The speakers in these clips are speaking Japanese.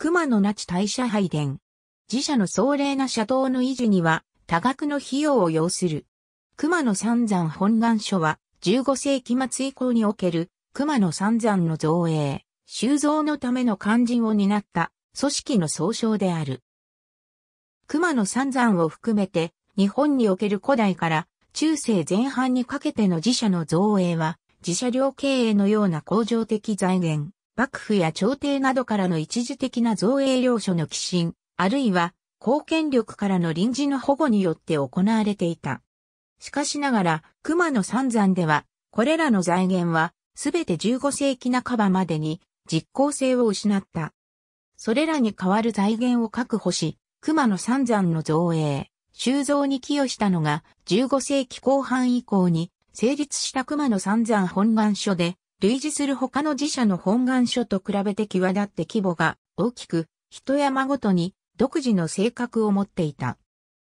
熊野那智大社拝殿。自社の壮麗な社頭の維持には多額の費用を要する。熊野三山本願書は15世紀末以降における熊野三山の造営、修造のための肝心を担った組織の総称である。熊野三山を含めて日本における古代から中世前半にかけての自社の造営は自社領経営のような工場的財源、幕府や朝廷などからの一時的な造営領所の寄進、あるいは公権力からの臨時の保護によって行われていた。しかしながら、熊野三山では、これらの財源は、すべて15世紀半ばまでに実効性を失った。それらに代わる財源を確保し、熊野三山の造営、収蔵に寄与したのが15世紀後半以降に成立した熊野三山本願書で類似する他の自社の本願書と比べて際立って規模が大きく、一山ごとに独自の性格を持っていた。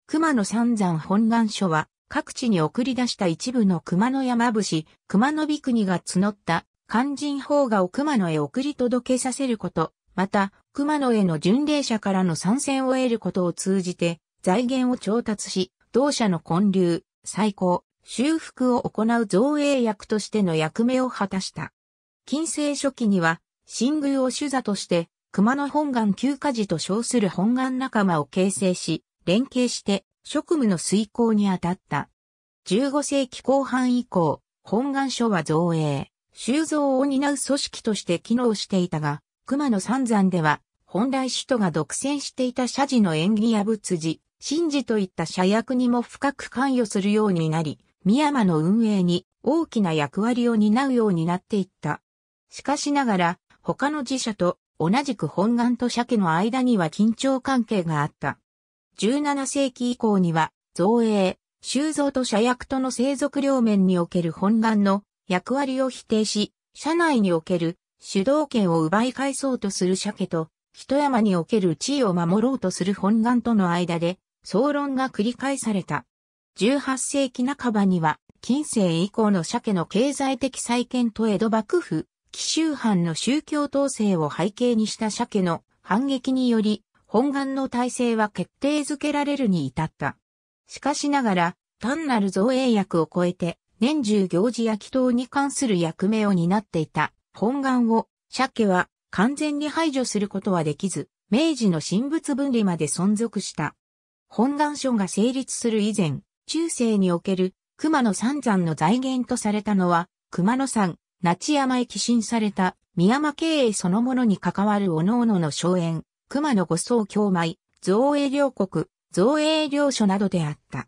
熊野三山本願書は各地に送り出した一部の熊野山伏、熊野美国が募った肝心法画を熊野へ送り届けさせること、また熊野への巡礼者からの参戦を得ることを通じて財源を調達し、同社の建立、最高、修復を行う造営役としての役目を果たした。近世初期には、新宮を主座として、熊野本願休暇時と称する本願仲間を形成し、連携して職務の遂行に当たった。15世紀後半以降、本願書は造営、修造を担う組織として機能していたが、熊野三山では、本来首都が独占していた社寺の縁起や仏寺、神事といった社役にも深く関与するようになり、深山の運営に大きな役割を担うようになっていった。しかしながら、他の寺社と同じく本願と鮭の間には緊張関係があった。17世紀以降には、造営、修造と社役との生息両面における本願の役割を否定し、社内における主導権を奪い返そうとする鮭と、人山における地位を守ろうとする本願との間で、総論が繰り返された。18世紀半ばには、近世以降の鮭の経済的再建と江戸幕府、紀州藩の宗教統制を背景にした鮭の反撃により、本願の体制は決定づけられるに至った。しかしながら、単なる造営役を超えて、年中行事や祈祷に関する役目を担っていた本願を、鮭は完全に排除することはできず、明治の神仏分離まで存続した。本願書が成立する以前、中世における熊野三山の財源とされたのは、熊野山、那智山へ寄進された、宮山経営そのものに関わる各々の荘園、熊野五層京米、造営領国、造営領所などであった。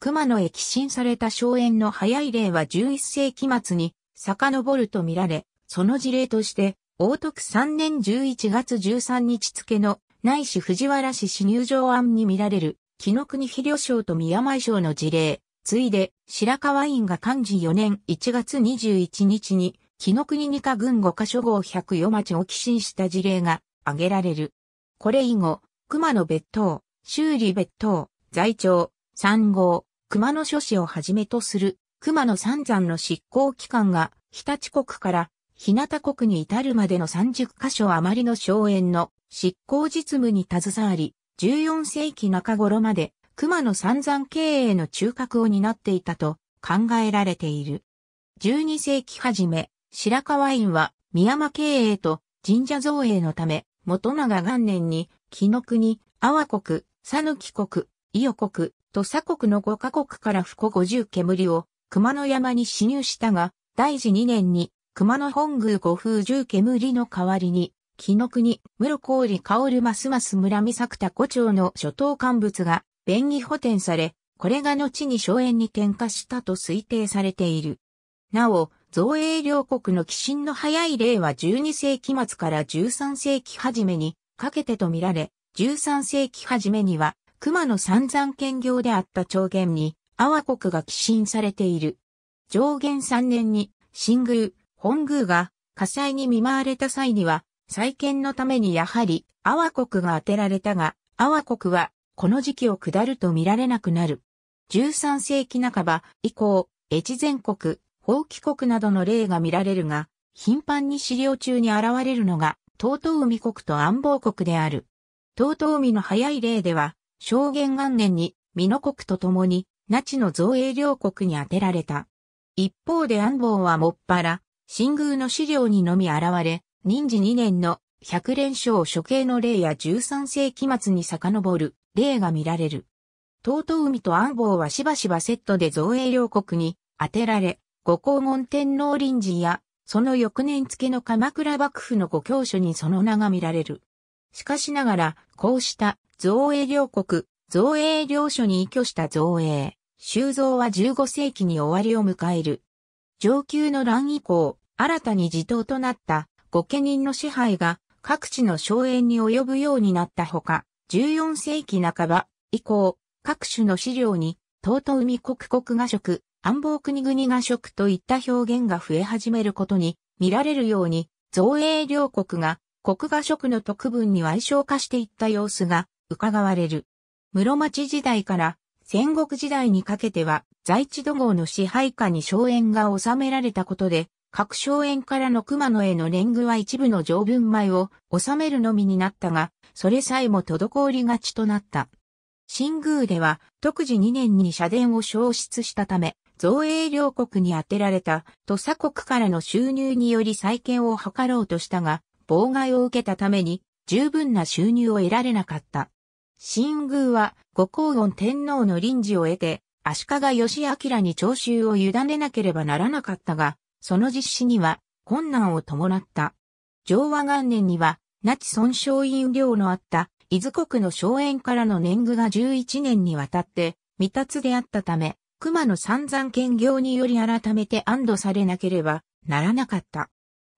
熊野へ寄進された荘園の早い例は11世紀末に遡ると見られ、その事例として、大徳3年11月13日付の内市藤原市市入場案に見られる木の国肥料省と宮前省の事例、ついで、白河院が漢字4年1月21日に、木の国二課軍五箇所号104町を寄進した事例が挙げられる。これ以後、熊野別当、修理別当、在庁、三号、熊野諸市をはじめとする、熊野三山の執行機関が、日立国から日向国に至るまでの30カ所余りの荘園の執行実務に携わり、14世紀中頃まで熊野三山経営の中核を担っていたと考えられている。12世紀初め、白河院は宮間経営と神社造営のため、元長元年に、紀の国、阿波国、佐抜国、伊予国、と佐国の5カ国から不古50煙を熊野山に侵入したが、大治2年に熊野本宮五風10煙の代わりに木の国、室氷るますます村見作田古町の諸島乾物が便宜補填され、これが後に荘園に転化したと推定されている。なお、造営両国の寄進の早い例は12世紀末から13世紀初めにかけてとみられ、13世紀初めには熊野三山兼業であった長元に、阿波国が寄進されている。上元3年に、新宮、本宮が火災に見舞われた際には、再建のためにやはり、阿波国が当てられたが、阿波国は、この時期を下ると見られなくなる。13世紀半ば以降、越前国、法規国などの例が見られるが、頻繁に資料中に現れるのが、東東海国と安房国である。東東海の早い例では、正元元年に、美濃国と共に、那智の造営両国に当てられた。一方で安房はもっぱら、新宮の資料にのみ現れ、任時2年の100連勝処刑の例や13世紀末に遡る例が見られる。東東海と安房はしばしばセットで造営領国に当てられ、五皇門天皇臨時や、その翌年付の鎌倉幕府のご教書にその名が見られる。しかしながら、こうした造営領国、造営領所に依拠した造営、修造は15世紀に終わりを迎える。上級の乱以降、新たに自党となった御家人の支配が各地の荘園に及ぶようになったほか、14世紀半ば以降、各種の資料に、東都海国国画食、安房国国画食といった表現が増え始めることに見られるように、造営両国が国画食の特分に矮小化していった様子が伺われる。室町時代から戦国時代にかけては在地土豪の支配下に荘園が収められたことで各荘園からの熊野への年貢は一部の条文米を収めるのみになったが、それさえも滞りがちとなった。新宮では、特時2年に社殿を消失したため、造営両国に充てられた土佐国からの収入により再建を図ろうとしたが、妨害を受けたために十分な収入を得られなかった。新宮は五光恩天皇の臨時を得て、足利義明に徴収を委ねなければならなかったが、その実施には困難を伴った。昭和元年には、那智損傷院領のあった伊豆国の荘園からの年貢が11年にわたって未達であったため、熊野三山兼業により改めて安堵されなければならなかった。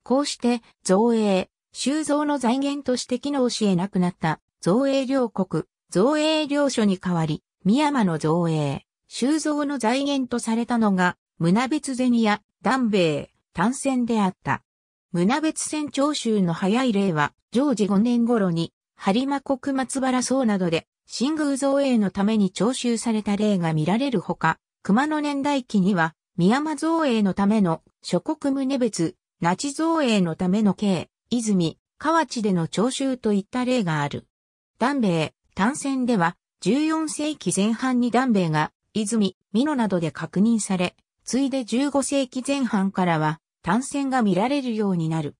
こうして、造営、収蔵の財源として機能し得なくなった造営領国、造営領所に代わり、宮山の造営、収蔵の財源とされたのが、胸別銭やベ米、単線であった。胸別線徴収の早い例は、常時5年頃に、播磨国松原荘などで、新宮造営のために徴収された例が見られるほか、熊野年代記には、宮間造営のための諸国胸別、那智造営のための刑、泉、河内での徴収といった例がある。ベ米、単線では、14世紀前半にベ米が、泉、美濃などで確認され、ついで15世紀前半からは単線が見られるようになる。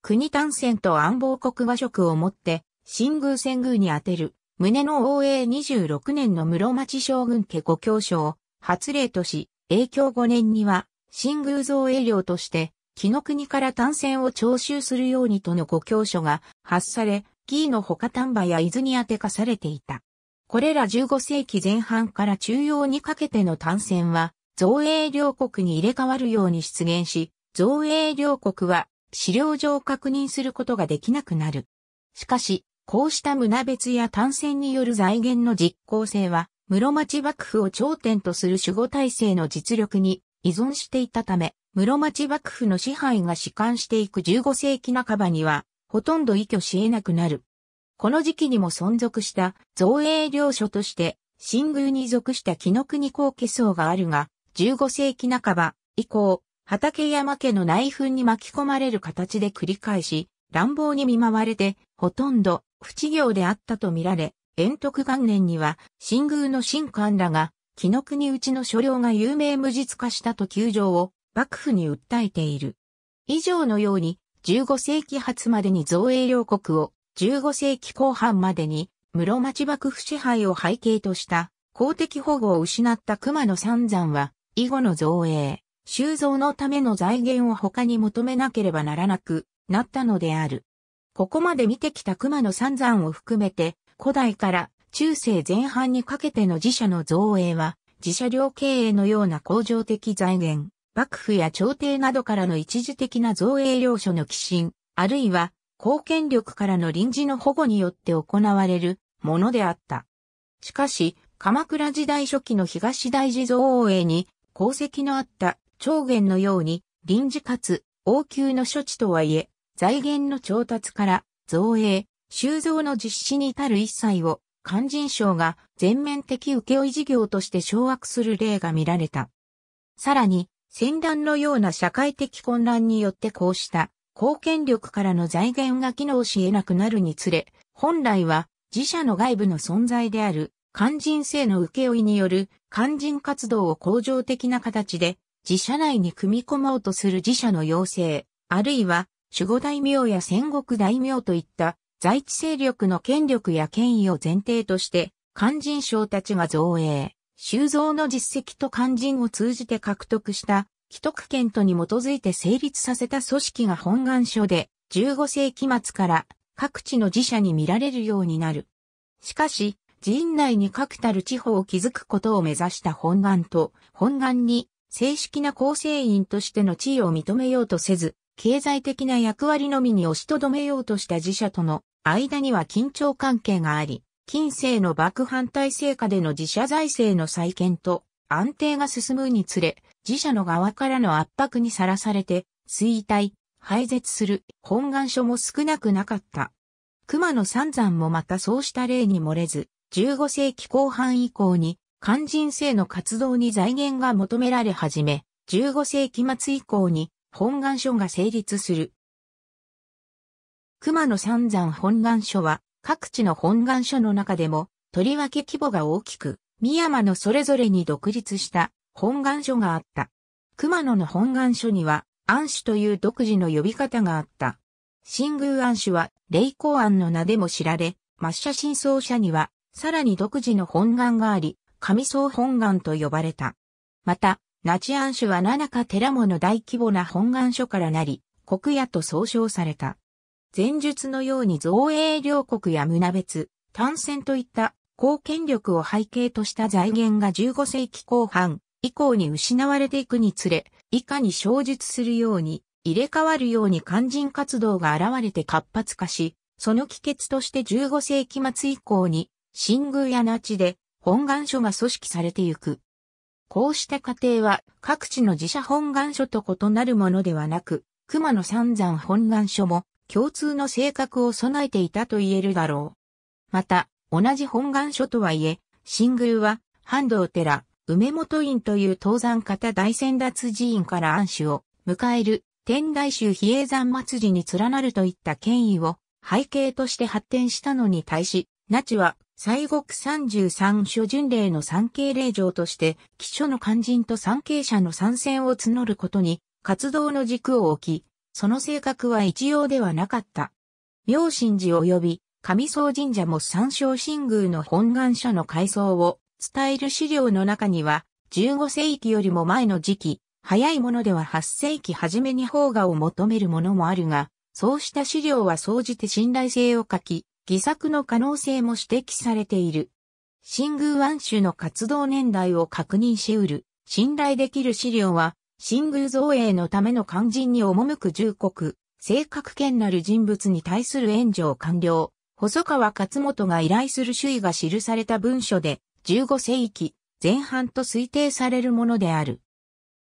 国単線と暗傍国和食をもって、新宮戦宮に当てる、胸の応永26年の室町将軍家御教書を発令とし、影響5年には、新宮造営領として、木の国から単線を徴収するようにとの御教書が発され、紀伊の他丹波や伊豆に当てかされていた。これら15世紀前半から中央にかけての単線は、造営領国に入れ替わるように出現し、造営領国は資料上確認することができなくなる。しかし、こうした胸別や単線による財源の実効性は、室町幕府を頂点とする守護体制の実力に依存していたため、室町幕府の支配が弛緩していく15世紀半ばには、ほとんど依拠し得なくなる。この時期にも存続した造営領所として、新宮に属した木の国公家層があるが、15世紀半ば以降、畠山家の内紛に巻き込まれる形で繰り返し、乱暴に見舞われて、ほとんど不治業であったと見られ、延徳元年には、新宮の新官らが、紀の国うちの所領が有名無実化したと窮状を幕府に訴えている。以上のように、15世紀初までに造営領国を、15世紀後半までに、室町幕府支配を背景とした、公的保護を失った熊野三山は、以後の造営、収蔵のための財源を他に求めなければならなくなったのである。ここまで見てきた熊野三山を含めて、古代から中世前半にかけての自社の造営は、自社領経営のような恒常的財源、幕府や朝廷などからの一時的な造営領所の寄進、あるいは公権力からの臨時の保護によって行われるものであった。しかし、鎌倉時代初期の東大寺造営に功績のあった長元のように臨時かつ応急の処置とはいえ、財源の調達から造営、収蔵の実施に至る一切を肝心省が全面的請負事業として掌握する例が見られた。さらに、戦乱のような社会的混乱によってこうした貢献力からの財源が機能し得なくなるにつれ、本来は自社の外部の存在である肝心性の請負による肝心活動を恒常的な形で自社内に組み込もうとする自社の要請、あるいは守護大名や戦国大名といった在地勢力の権力や権威を前提として肝心省たちが造営、修造の実績と肝心を通じて獲得した既得権とに基づいて成立させた組織が本願書で15世紀末から各地の自社に見られるようになる。しかし、陣内に確たる地方を築くことを目指した本願と、本願に正式な構成員としての地位を認めようとせず、経済的な役割のみに押しとどめようとした自社との間には緊張関係があり、近世の幕反対成果での自社財政の再建と安定が進むにつれ、自社の側からの圧迫にさらされて、衰退、廃絶する本願書も少なくなかった。熊野三山もまたそうした例に漏れず、15世紀後半以降に肝心性の活動に財源が求められ始め、15世紀末以降に本願書が成立する。熊野三山本願書は各地の本願書の中でもとりわけ規模が大きく、宮山のそれぞれに独立した本願書があった。熊野の本願書には暗種という独自の呼び方があった。新宮暗種は霊光庵の名でも知られ、抹茶真相者にはさらに独自の本願があり、神僧本願と呼ばれた。また、ナチアン種は七か寺もの大規模な本願書からなり、国屋と総称された。前述のように造営両国や胸別、単線といった公権力を背景とした財源が15世紀後半以降に失われていくにつれ、以下に生述するように、入れ替わるように肝心活動が現れて活発化し、その帰結として15世紀末以降に新宮や那智で本願書が組織されてゆく。こうした過程は各地の自社本願書と異なるものではなく、熊野三山本願書も共通の性格を備えていたと言えるだろう。また、同じ本願書とはいえ、新宮は、半道寺、梅本院という登山方大先達寺院から安守を迎える天台宗比叡山祭りに連なるといった権威を背景として発展したのに対し、那智は西国三十三所巡礼の参詣令状として、貴所の肝心と参詣者の参戦を募ることに、活動の軸を置き、その性格は一様ではなかった。明神寺及び上総神社も三照神宮の本願書の改装を伝える資料の中には、15世紀よりも前の時期、早いものでは8世紀初めに法画を求めるものもあるが、そうした資料は総じて信頼性を欠き、偽作の可能性も指摘されている。新宮湾守の活動年代を確認し得る、信頼できる資料は、新宮造営のための肝心に赴く重国、正確権なる人物に対する援助を完了。細川勝元が依頼する主意が記された文書で、15世紀前半と推定されるものである。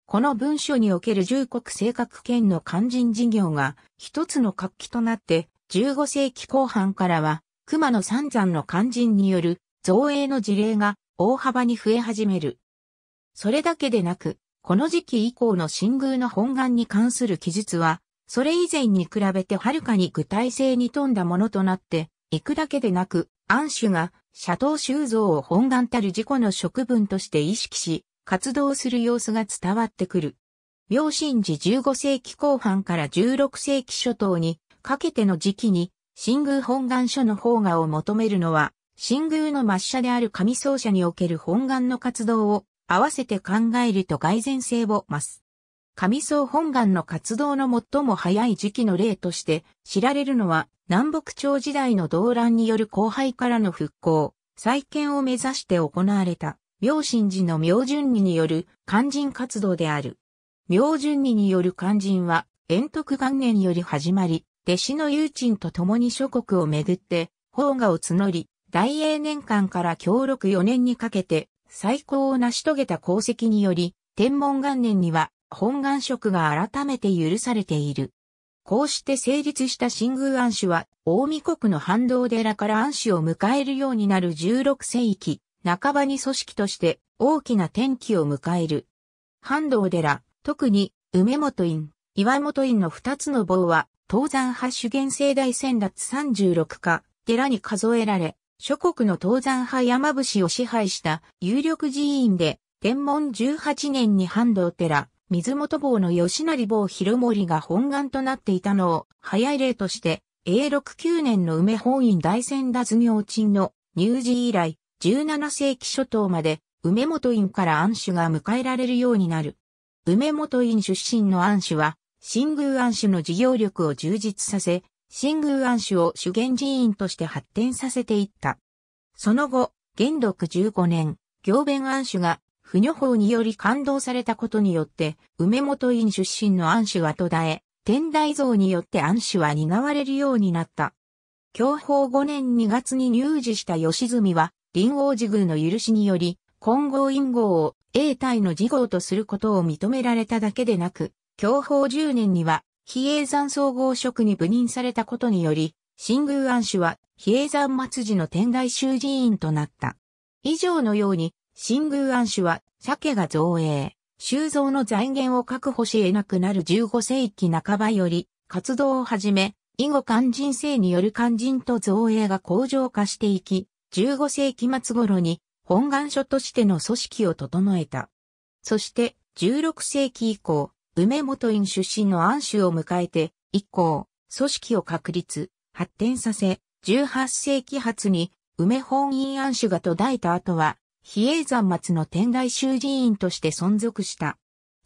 この文書における重国正確権の肝心事業が一つの活気となって15世紀後半からは、熊野三山の肝心による造営の事例が大幅に増え始める。それだけでなく、この時期以降の新宮の本願に関する記述は、それ以前に比べてはるかに具体性に富んだものとなって、行くだけでなく、安守が、斜頭修造を本願たる事故の職分として意識し、活動する様子が伝わってくる。明神寺15世紀後半から16世紀初頭に、かけての時期に、新宮本願書の方がを求めるのは、新宮の抹茶である神奏者における本願の活動を合わせて考えると蓋然性を増す。神僧本願の活動の最も早い時期の例として知られるのは南北朝時代の動乱による後輩からの復興、再建を目指して行われた明神寺の明順にによる勧進活動である。明順にによる勧進は、遠徳元年より始まり、弟子の友珍と共に諸国をめぐって、法画を募り、大英年間から協力4年にかけて、最高を成し遂げた功績により、天文元年には、本願職が改めて許されている。こうして成立した新宮安氏は、大見国の反動寺から安氏を迎えるようになる16世紀、半ばに組織として大きな転機を迎える。反動寺、特に梅本院、岩本院の二つの棒は、東山派主元盛大戦奪36か、寺に数えられ、諸国の東山派山伏を支配した有力寺院で、天文18年に半道寺、水元坊の吉成坊広森が本願となっていたのを、早い例として、永禄9年の梅本院大仙脱行鎮の入寺以来、17世紀初頭まで、梅本院から安守が迎えられるようになる。梅本院出身の安守は、新宮安守の事業力を充実させ、新宮安守を主元寺院として発展させていった。その後、元禄15年、行弁安守が、不女法により感動されたことによって、梅本院出身の安守は途絶え、天台像によって安守は担われるようになった。享保5年2月に入寺した吉住は、林王寺宮の許しにより、金剛院号を永代の事号とすることを認められただけでなく、享保10年には、比叡山総合職に部任されたことにより、新宮安守は比叡山末寺の天台宗寺院となった。以上のように、新宮安守は、鮭が造営、修造の財源を確保し得なくなる15世紀半ばより、活動を始め、以後肝心性による肝心と造営が向上化していき、15世紀末頃に本願書としての組織を整えた。そして、16世紀以降、梅本院出身の安州を迎えて、以降、組織を確立、発展させ、18世紀初に梅本院安守が途絶えた後は、比叡山末の天台修寺院として存続した。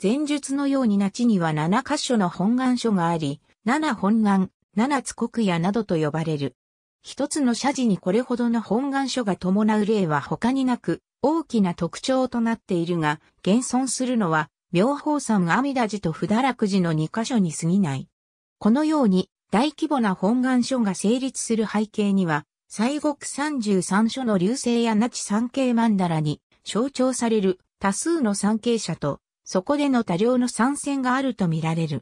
前述のように那地には7カ所の本願書があり、7本願、7つ国屋などと呼ばれる。一つの社寺にこれほどの本願書が伴う例は他になく、大きな特徴となっているが、現存するのは妙法山阿弥陀寺と不堕落寺の2カ所に過ぎない。このように大規模な本願書が成立する背景には、西国33所の流星や那智三景曼荼羅に象徴される多数の参詣者と、そこでの多量の参戦があるとみられる。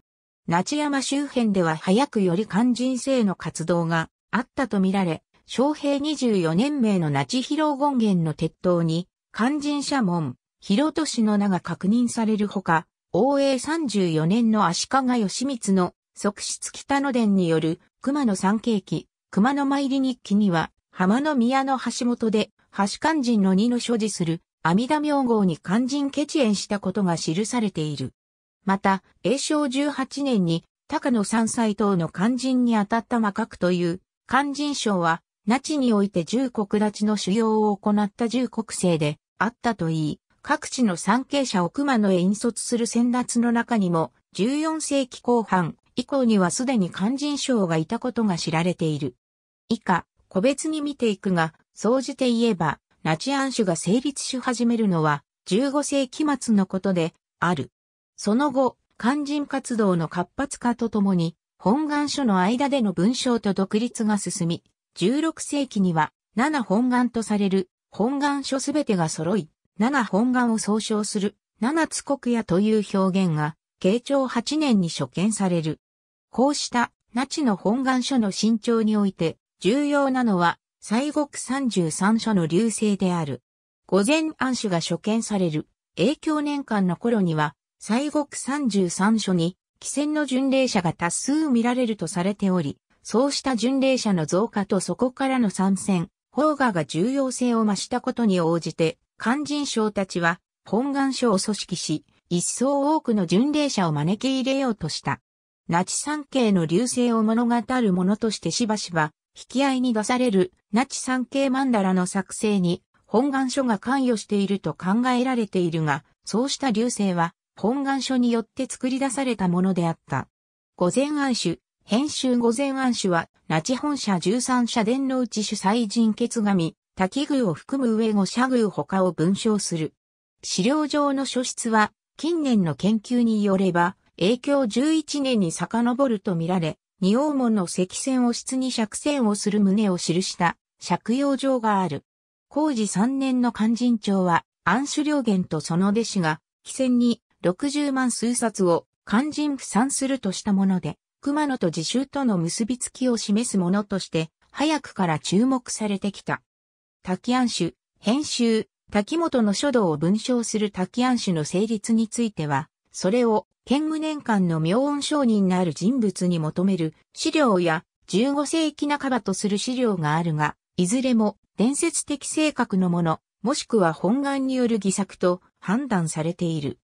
那智山周辺では早くより肝心性の活動があったとみられ、昌平24年名の那智広権現の鉄塔に、肝心社門、広戸市の名が確認されるほか、応永34年の足利義満の側室北野殿による熊野三景記、熊野参り日記には、浜の宮の橋本で、橋肝心の二の所持する阿弥陀明号に肝心決縁したことが記されている。また、永正18年に高野山斎等の肝心に当たった魔角という肝心賞は、那智において十国立ちの修行を行った十国生であったといい、各地の参詣者を熊野へ引率する先達の中にも、14世紀後半以降にはすでに肝心症がいたことが知られている。以下、個別に見ていくが、総じて言えば、ナチアン種が成立し始めるのは、15世紀末のことで、ある。その後、肝心活動の活発化とともに、本願書の間での文章と独立が進み、16世紀には、7本願とされる、本願書すべてが揃い、七本願を総称する七つ国屋という表現が、慶長八年に初見される。こうした、那智の本願書の新調において、重要なのは、西国三十三書の隆盛である。御前安守が初見される、影響年間の頃には、西国三十三書に、帰存の巡礼者が多数見られるとされており、そうした巡礼者の増加とそこからの参戦、法画が重要性を増したことに応じて、勧進賞たちは本願書を組織し、一層多くの巡礼者を招き入れようとした。ナチ三景の流星を物語るものとしてしばしば、引き合いに出されるナチ三景曼荼羅の作成に本願書が関与していると考えられているが、そうした流星は本願書によって作り出されたものであった。御前安主、編集御前安主は、那智本社13社伝のうち主催人血神、滝宮を含む上後社宮他を文章する。資料上の書室は、近年の研究によれば、影響11年に遡るとみられ、二王門の石線を室に釈線をする旨を記した借用状がある。工事3年の肝心帳は、安守良源とその弟子が、汽船に60万数冊を肝心不散するとしたもので、熊野と自習との結びつきを示すものとして、早くから注目されてきた。滝安種、編集、滝本の書道を文章する滝安種の成立については、それを、剣武年間の妙音商人なる人物に求める資料や、15世紀半ばとする資料があるが、いずれも伝説的性格のもの、もしくは本願による偽作と判断されている。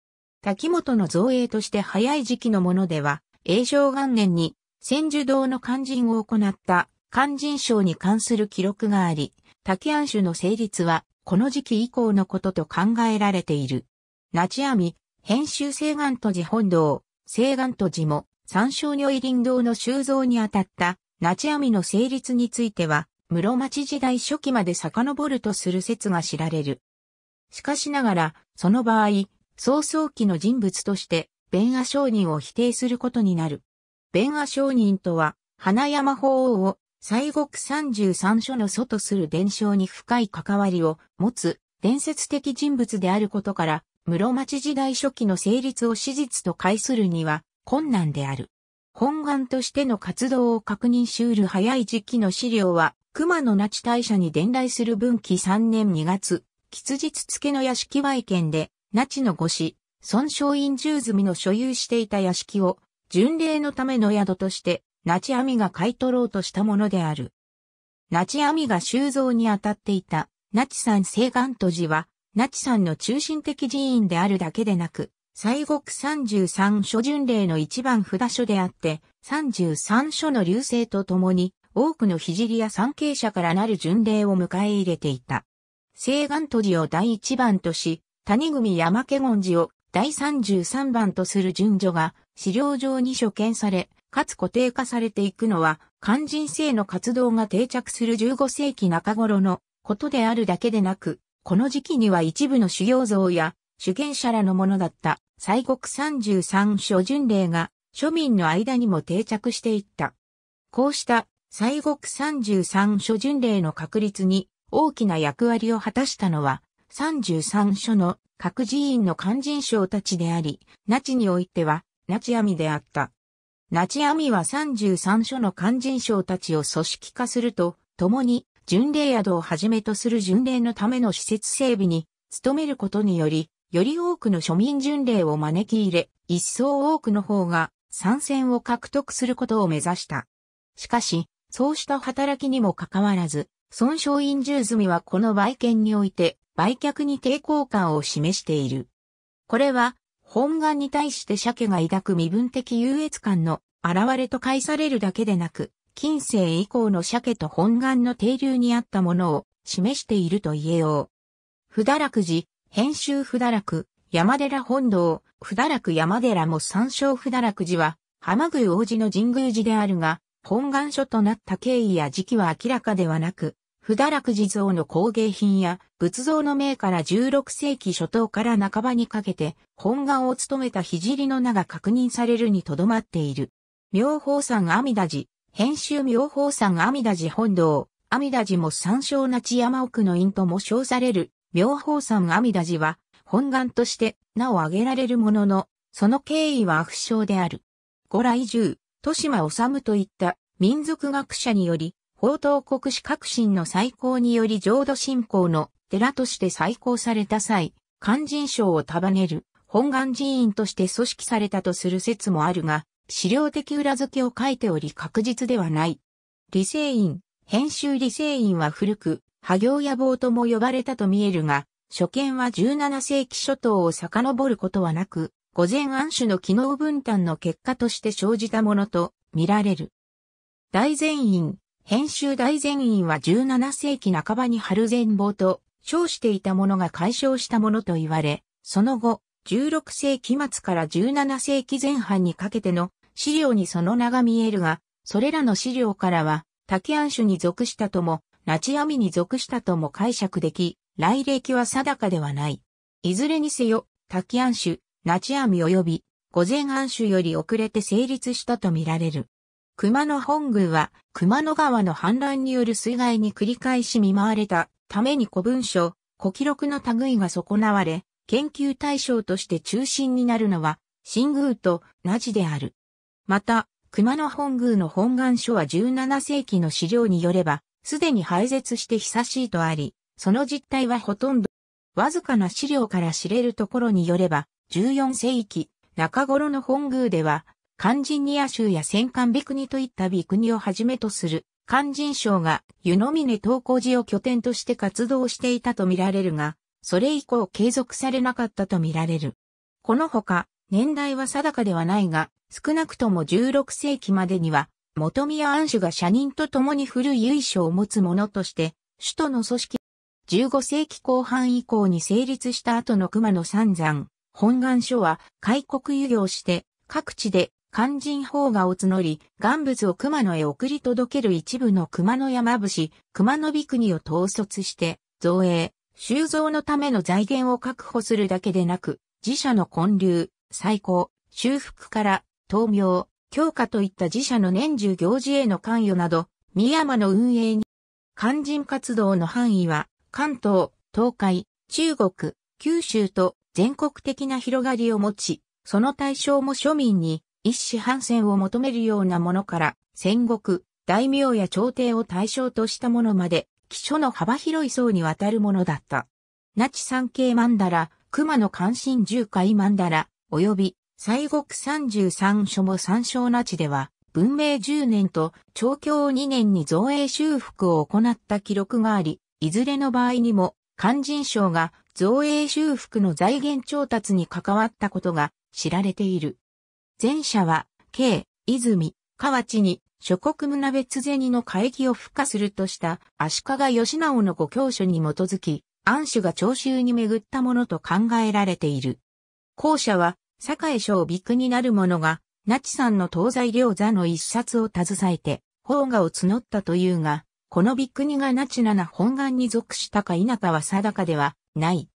滝本の造営として早い時期のものでは、永正元年に千住堂の肝心を行った肝心賞に関する記録があり、タキアン種の成立は、この時期以降のことと考えられている。ナチアミ、編集西岸都寺本堂、西岸都寺も、山椒如意林道の修造にあたった、ナチアミの成立については、室町時代初期まで遡るとする説が知られる。しかしながら、その場合、早々期の人物として、弁阿商人を否定することになる。弁阿商人とは、花山法王を西国三十三所の祖とする伝承に深い関わりを持つ伝説的人物であることから、室町時代初期の成立を史実と解するには困難である。本願としての活動を確認しうる早い時期の資料は、熊野那智大社に伝来する文紀三年二月、吉日付の屋敷外見で、那智の御子、孫昌院住住の所有していた屋敷を、巡礼のための宿として、ナチアミが買い取ろうとしたものである。ナチアミが収蔵に当たっていた、ナチ山西岸都寺は、ナチ山の中心的寺院であるだけでなく、西国33諸巡礼の一番札所であって、33所の流星とともに、多くの聖や参詣者からなる巡礼を迎え入れていた。西岸都寺を第一番とし、谷組山家権寺を第33番とする順序が、資料上に所見され、かつ固定化されていくのは、肝心性の活動が定着する15世紀中頃のことであるだけでなく、この時期には一部の修行像や主権者らのものだった西国33諸巡礼が庶民の間にも定着していった。こうした西国33諸巡礼の確立に大きな役割を果たしたのは33諸の各寺院の肝心省たちであり、那智においては那智網であった。ナチアミは33所の勧進省たちを組織化すると、共に巡礼宿をはじめとする巡礼のための施設整備に努めることにより、より多くの庶民巡礼を招き入れ、一層多くの方が参戦を獲得することを目指した。しかし、そうした働きにもかかわらず、孫商院住住はこの売権において、売却に抵抗感を示している。これは、本願に対して鮭が抱く身分的優越感の現れと解されるだけでなく、近世以降の鮭と本願の定流にあったものを示していると言えよう。だらく寺、編集だらく、山寺本堂、だらく山寺も参照だらく寺は、浜宮王子の神宮寺であるが、本願所となった経緯や時期は明らかではなく、不堕落地蔵の工芸品や仏像の名から16世紀初頭から半ばにかけて本願を務めた聖の名が確認されるにとどまっている。妙法山阿弥陀寺、編集妙法山阿弥陀寺本堂、阿弥陀寺も山椒那智山奥の院とも称される妙法山阿弥陀寺は本願として名を挙げられるものの、その経緯は不詳である。ご来十、豊島治といった民族学者により、宝東国史革新の再興により浄土信仰の寺として再興された際、肝心賞を束ねる本願寺院として組織されたとする説もあるが、資料的裏付けを書いており確実ではない。理性院、編集理性院は古く、波行野望とも呼ばれたと見えるが、初見は17世紀初頭を遡ることはなく、午前暗種の機能分担の結果として生じたものと見られる。大善院、編集大全院は17世紀半ばに春前坊と称していたものが解消したものと言われ、その後、16世紀末から17世紀前半にかけての資料にその名が見えるが、それらの資料からは、竹安種に属したとも、ナチアミに属したとも解釈でき、来歴は定かではない。いずれにせよ、滝安種、ナチアミ及び、御前安種より遅れて成立したとみられる。熊野本宮は、熊野川の氾濫による水害に繰り返し見舞われたために古文書、古記録の類が損なわれ、研究対象として中心になるのは、新宮と那智である。また、熊野本宮の本願書は17世紀の資料によれば、すでに廃絶して久しいとあり、その実態はほとんど、わずかな資料から知れるところによれば、14世紀、中頃の本宮では、カンジニア州や戦艦ビクニといったビクニをはじめとする、肝心省が湯の峰東高寺を拠点として活動していたとみられるが、それ以降継続されなかったとみられる。このほか、年代は定かではないが、少なくとも16世紀までには、元宮安守が社人と共に古い由緒を持つ者として、首都の組織、15世紀後半以降に成立した後の熊野三山、本願書は開国輸業して、各地で肝心法画を募り、岩仏を熊野へ送り届ける一部の熊野山伏、熊野美国を統率して、造営、収蔵のための財源を確保するだけでなく、自社の建立、再興、修復から、闘病、強化といった自社の年中行事への関与など、三山の運営に、肝心活動の範囲は、関東、東海、中国、九州と全国的な広がりを持ち、その対象も庶民に一子反戦を求めるようなものから、戦国、大名や朝廷を対象としたものまで、基礎の幅広い層にわたるものだった。那智三景曼荼羅、熊野関心十回曼荼羅、及び、西国三十三所も参照那智では、文明10年と長教2年に造営修復を行った記録があり、いずれの場合にも、肝心省が造営修復の財源調達に関わったことが知られている。前者は、慶、泉、河内に、諸国村別銭の会議を付加するとした足利義直のご教書に基づき、安守が徴収に巡ったものと考えられている。後者は、堺省美区になる者が、那智山の東西両座の一冊を携えて、法画を募ったというが、このビ国ニが那智七本願に属したか否かは定かではない。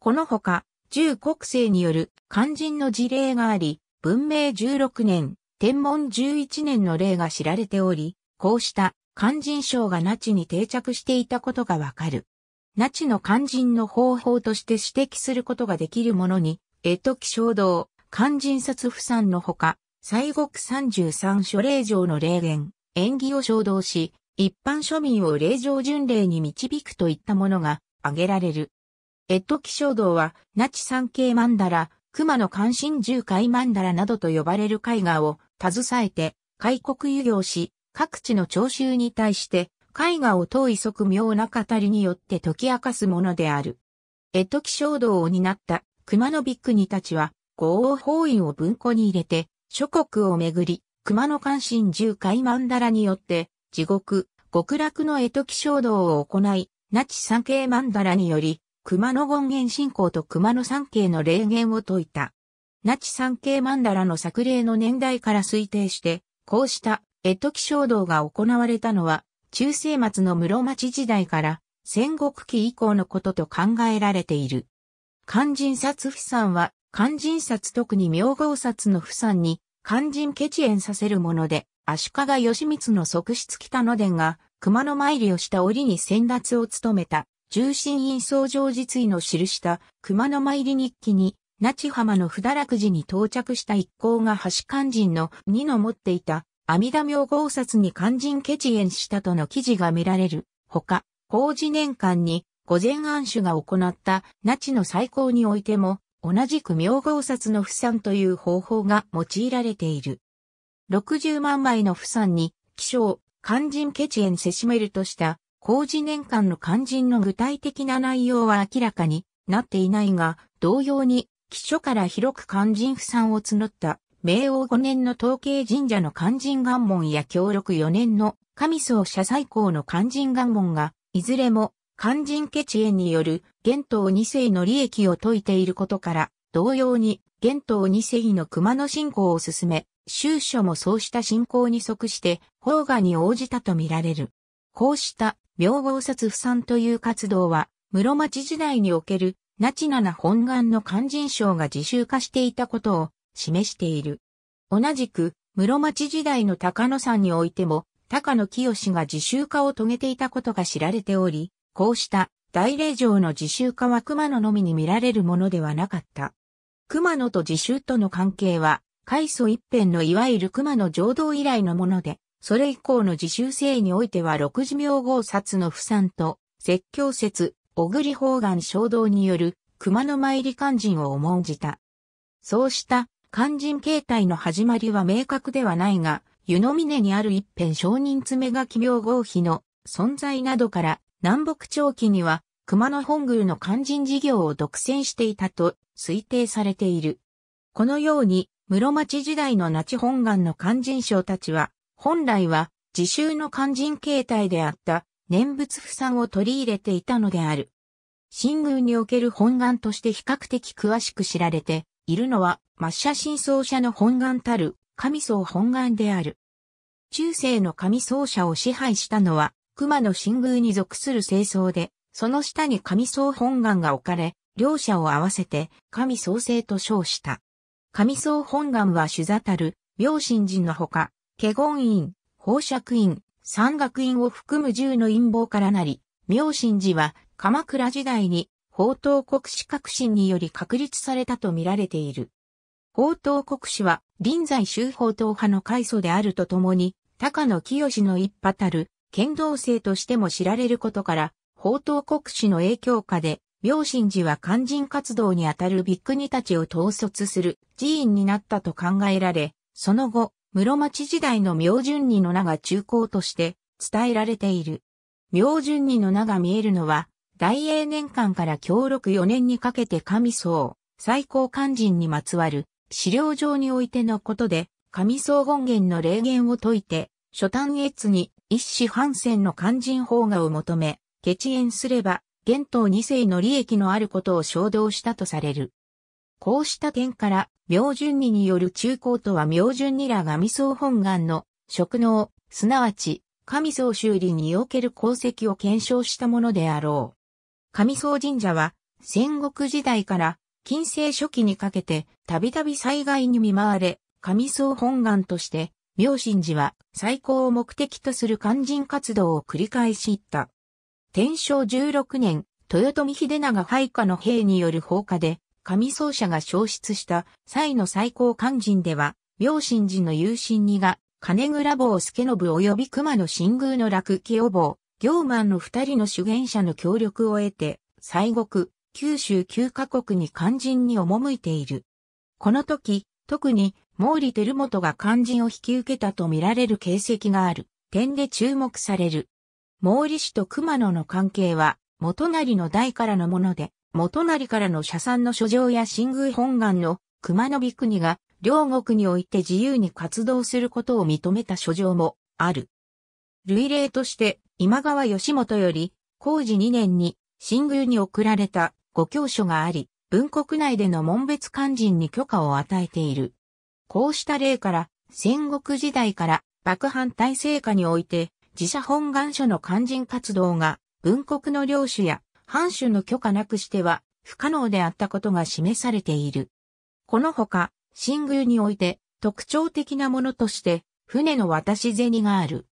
このほか、十国政による肝心の事例があり、文明16年、天文11年の例が知られており、こうした肝心症がナチに定着していたことがわかる。ナチの肝心の方法として指摘することができるものに、えと気衝動、肝心殺不散のほか、西国33諸令状の霊言、縁起を衝動し、一般庶民を霊場巡礼に導くといったものが挙げられる。江戸気象道は、ナチ三景曼荼羅、熊野関心獣海曼荼羅などと呼ばれる絵画を携えて、開国輸業し、各地の聴衆に対して、絵画を遠い即妙な語りによって解き明かすものである。絵解き衝動を担った熊野ビックニたちは、五王法院を文庫に入れて、諸国をめぐり、熊野関心獣海曼荼羅によって、地獄、極楽の絵解き衝動を行い、那智三景曼荼羅により、熊野権現信仰と熊野三景の霊言を説いた。那智三景曼荼羅の作例の年代から推定して、こうした江戸期衝動が行われたのは、中世末の室町時代から戦国期以降のことと考えられている。肝心札不散は、肝心札特に明号札の不散に、肝心血縁させるもので、足利義満の側室北野殿が、熊野参りをした折に先達を務めた重心院相上実位の記した熊の参り日記に、那智浜の札楽寺に到着した一行が橋肝人の2の持っていた阿弥陀明号札に肝心決縁したとの記事が見られる。ほか、工事年間に御前安主が行った那智の最高においても、同じく明号札の不散という方法が用いられている。60万枚の不散に、気象、肝心決縁せしめるとした工事年間の肝心の具体的な内容は明らかになっていないが、同様に、基礎から広く肝心不散を募った、明王5年の統計神社の肝心願文や協力4年の神宗社最高の肝心願文が、いずれも肝心血縁による玄東二世の利益を解いていることから、同様に玄東二世の熊野信仰を進め、宗書もそうした信仰に即して、法画に応じたとみられる。こうした名号殺不散という活動は、室町時代における、ナチナな本願の勧進賞が自習化していたことを示している。同じく、室町時代の高野山においても、高野清が自習化を遂げていたことが知られており、こうした大霊場の自習化は熊野のみに見られるものではなかった。熊野と自習との関係は、開祖一辺のいわゆる熊野浄土以来のもので、それ以降の自習生においては六字名号札の不散と、説教説、小栗方眼衝動による熊の参り肝心を重んじた。そうした肝心形態の始まりは明確ではないが、湯の峰にある一辺承認爪書き名号碑の存在などから、南北朝期には熊野本宮の肝心事業を独占していたと推定されている。このように、室町時代の那智本願の肝心賞たちは、本来は自習の肝心形態であった念仏不散を取り入れていたのである。新宮における本願として比較的詳しく知られているのは抹茶神奏者の本願たる神僧本願である。中世の神奏者を支配したのは熊野新宮に属する清僧で、その下に神僧本願が置かれ、両者を合わせて神創生と称した。神僧本願は主座たる、明神寺のほか、華厳院、宝釈院、山岳院を含む十の陰謀からなり、明神寺は鎌倉時代に宝刀国史革新により確立されたと見られている。宝刀国史は臨済宗宝刀派の開祖であるとともに、高野清の一派たる剣道生としても知られることから、宝刀国史の影響下で、明神寺は肝心活動にあたるビッグニたちを統率する寺院になったと考えられ、その後、室町時代の明順にの名が中高として伝えられている。明順にの名が見えるのは、大英年間から協力。4年にかけて神宗、最高肝心にまつわる資料上においてのことで、神宗権言の霊言を解いて、初端越に一子半戦の肝心法画を求め、決縁すれば、元当二世の利益のあることを衝動したとされる。こうした点から、明順にによる中高とは明順にら未宗本願の職能、すなわち、神宗修理における功績を検証したものであろう。神宗神社は、戦国時代から近世初期にかけて、たびたび災害に見舞われ、神宗本願として、明神寺は最高を目的とする肝心活動を繰り返し行った。天正16年、豊臣秀長配下の兵による放火で、上奏者が消失した際の最高肝心では、明神寺の有心にが、金倉坊助信及び熊野新宮の落記予防、行満の二人の主言者の協力を得て、西国、九州九カ国に肝心に赴いている。この時、特に毛利輝元が肝心を引き受けたと見られる形跡がある点で注目される。毛利氏と熊野の関係は、元成の代からのもので、元成からの社産の書状や新宮本願の熊野美国が両国において自由に活動することを認めた書状もある。類例として今川義元より工事2年に新宮に送られたご教書があり、文国内での門別肝心に許可を与えている。こうした例から戦国時代から幕藩体制下において自社本願書の肝心活動が文国の領主や藩主の許可なくしては不可能であったことが示されている。このほか、新宮において特徴的なものとして船の渡し銭がある。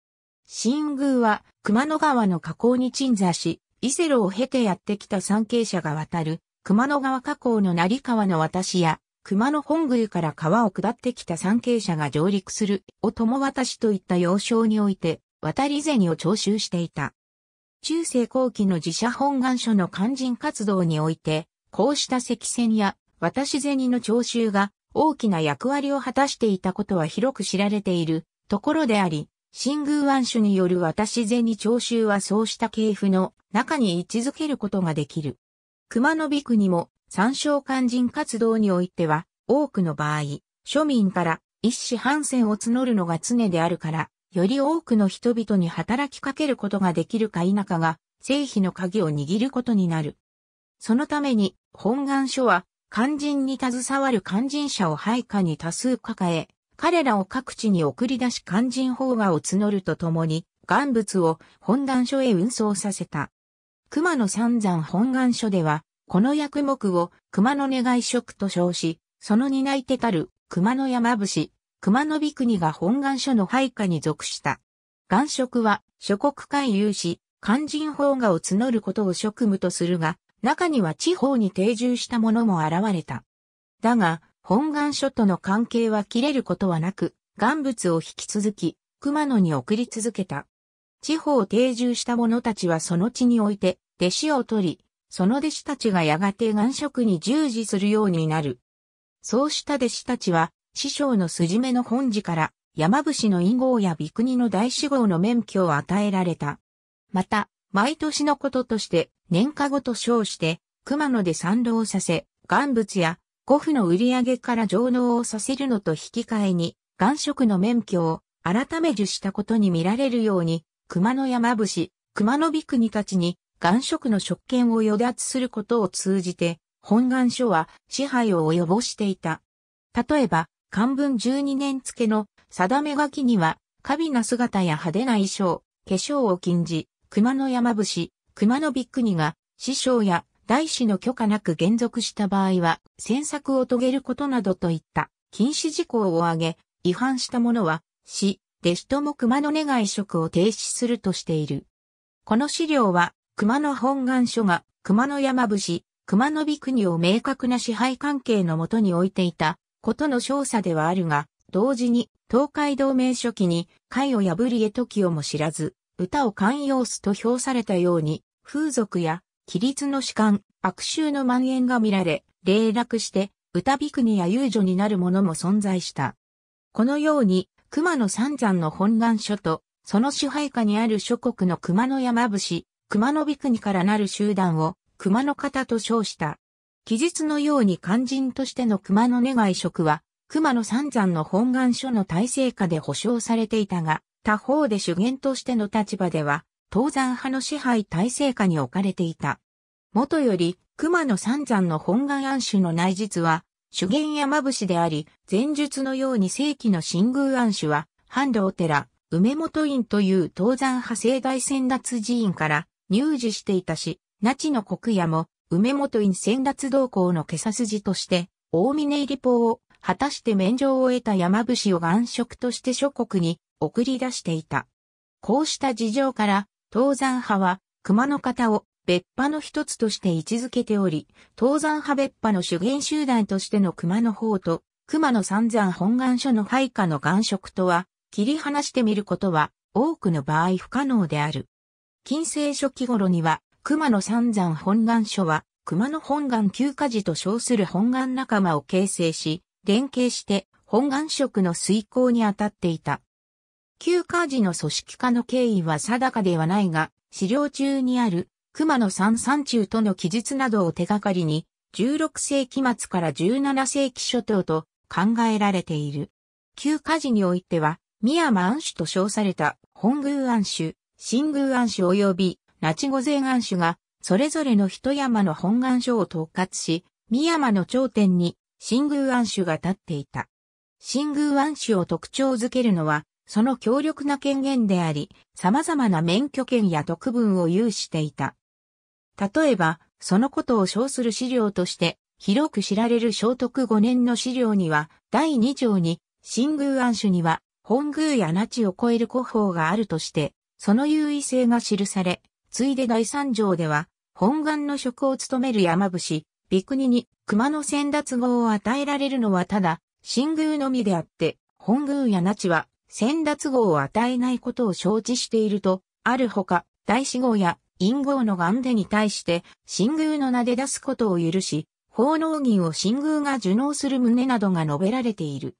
新宮は熊野川の河口に鎮座し、伊勢路を経てやってきた参詣者が渡る熊野川河口の成川の渡しや熊野本宮から川を下ってきた参詣者が上陸するお友渡しといった要衝において渡り銭を徴収していた。中世後期の自社本願書の肝心活動において、こうした赤線や渡し銭の徴収が大きな役割を果たしていたことは広く知られているところであり、新宮湾主による渡し銭徴収はそうした系譜の中に位置づけることができる。熊野美区にも参照肝心活動においては多くの場合、庶民から一子反戦を募るのが常であるから、より多くの人々に働きかけることができるか否かが、成否の鍵を握ることになる。そのために、本願書は、肝心に携わる肝心者を配下に多数抱え、彼らを各地に送り出し肝心法画を募るとともに、願物を本願書へ運送させた。熊野三山本願書では、この役目を熊野願職と称し、その担い手たる熊野山伏、熊野比国が本願書の配下に属した。願職は諸国海有し、肝心法画を募ることを職務とするが、中には地方に定住した者も現れた。だが、本願書との関係は切れることはなく、願物を引き続き、熊野に送り続けた。地方定住した者たちはその地において、弟子を取り、その弟子たちがやがて願職に従事するようになる。そうした弟子たちは、師匠の筋目の本寺から、山伏の隠号や美国の大志号の免許を与えられた。また、毎年のこととして、年賀ごと称して、熊野で賛同させ、願物や、古布の売り上げから上納をさせるのと引き換えに、願職の免許を改め受したことに見られるように、熊野山伏、熊野美国たちに、願職の職権を与奪することを通じて、本願書は支配を及ぼしていた。例えば、漢文12年付の定め書きには、カ美な姿や派手な衣装、化粧を禁じ、熊の山伏、熊のびっくにが、師匠や大師の許可なく減属した場合は、詮索を遂げることなどといった、禁止事項を挙げ、違反した者は、死、弟子とも熊の願い職を停止するとしている。この資料は、熊の本願書が、熊の山伏、熊の美国を明確な支配関係のもとに置いていた、ことの少佐ではあるが、同時に東海同盟初期に海を破り得時をも知らず、歌を寛容すと評されたように、風俗や規律の士官、悪臭の蔓延が見られ、霊落して歌びくにや遊女になるものも存在した。このように、熊野三山の本願書と、その支配下にある諸国の熊野山伏、熊野びくにからなる集団を、熊野方と称した。記述のように肝心としての熊野願い職は、熊野三山の本願書の体制下で保障されていたが、他方で主言としての立場では、東山派の支配体制下に置かれていた。もとより、熊野三山の本願安守の内実は、主言山伏であり、前述のように正規の新宮安守は、半道寺、梅本院という東山派盛大先達寺院から入寺していたし、那智の国屋も梅本院先達同行の毛さ筋として、大峰入り法を、果たして免状を得た山伏を岩職として諸国に送り出していた。こうした事情から、東山派は、熊の方を別派の一つとして位置づけており、東山派別派の主言集団としての熊の方と、熊の三山本願書の配下の岩職とは、切り離してみることは、多くの場合不可能である。近世初期頃には、熊野三山本願書は、熊野本願旧家寺と称する本願仲間を形成し、連携して本願職の遂行に当たっていた。旧家寺の組織化の経緯は定かではないが、資料中にある熊野三山中との記述などを手がかりに、16世紀末から17世紀初頭と考えられている。旧家事においては、宮間安守と称された本宮安守、新宮安守及び拉致御前安主が、それぞれの一山の本願所を統括し、三山の頂点に、新宮安主が立っていた。新宮安主を特徴づけるのは、その強力な権限であり、様々な免許権や特分を有していた。例えば、そのことを称する資料として、広く知られる聖徳5年の資料には、第2条に、新宮安主には、本宮や那智を超える古法があるとして、その優位性が記され、ついで第三条では、本願の職を務める山伏、ビクニに熊の先達号を与えられるのはただ、新宮のみであって、本宮や那智は、先達号を与えないことを承知していると、あるほか、大志号や陰号のガンデに対して、新宮の名で出すことを許し、奉納銀を新宮が受納する旨などが述べられている。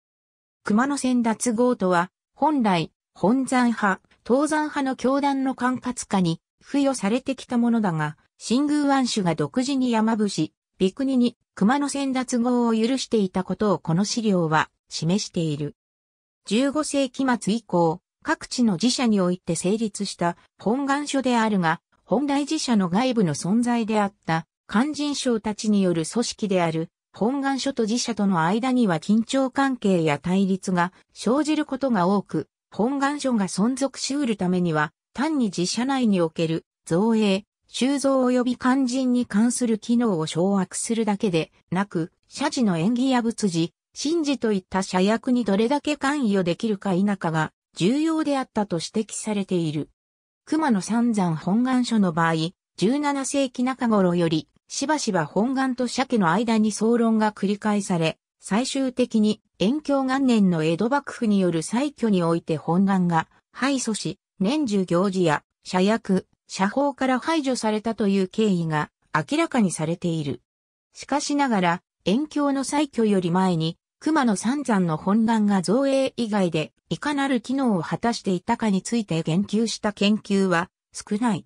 熊野先達号とは、本来、本山派、東山派の教団の管轄下に付与されてきたものだが、新宮湾主が独自に山伏、陸国に熊の先脱号を許していたことをこの資料は示している。15世紀末以降、各地の寺社において成立した本願書であるが、本来寺社の外部の存在であった肝心省たちによる組織である本願書と寺社との間には緊張関係や対立が生じることが多く、本願書が存続しうるためには、単に自社内における造営、収蔵及び肝心に関する機能を掌握するだけでなく、社事の演技や仏事、神事といった社役にどれだけ関与できるか否かが重要であったと指摘されている。熊野三山本願書の場合、17世紀中頃より、しばしば本願と家の間に総論が繰り返され、最終的に、延教元年の江戸幕府による再挙において本願が敗訴し、年中行事や、社役、社法から排除されたという経緯が明らかにされている。しかしながら、遠教の再挙より前に、熊野三山の本願が造営以外で、いかなる機能を果たしていたかについて言及した研究は少ない。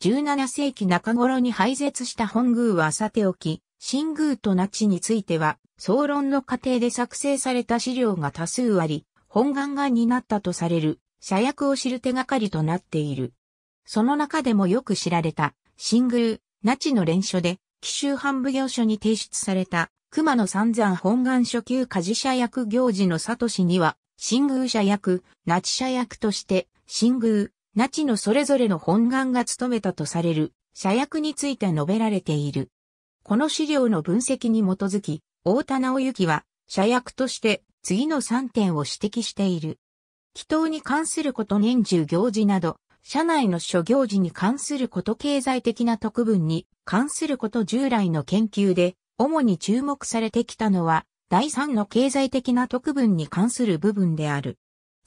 17世紀中頃に廃絶した本宮はさておき、新宮と那智については、総論の過程で作成された資料が多数あり、本願が担ったとされる社役を知る手がかりとなっている。その中でもよく知られた、新宮、那智の連書で、奇襲藩奉行所に提出された、熊野三山本願初級家事社役行事の里氏には、新宮社役、那智社役として、新宮、那智のそれぞれの本願が務めたとされる、社役について述べられている。この資料の分析に基づき、大田直行は、社役として次の3点を指摘している。祈祷に関すること年中行事など、社内の諸行事に関すること経済的な特分に関すること従来の研究で、主に注目されてきたのは、第3の経済的な特分に関する部分である。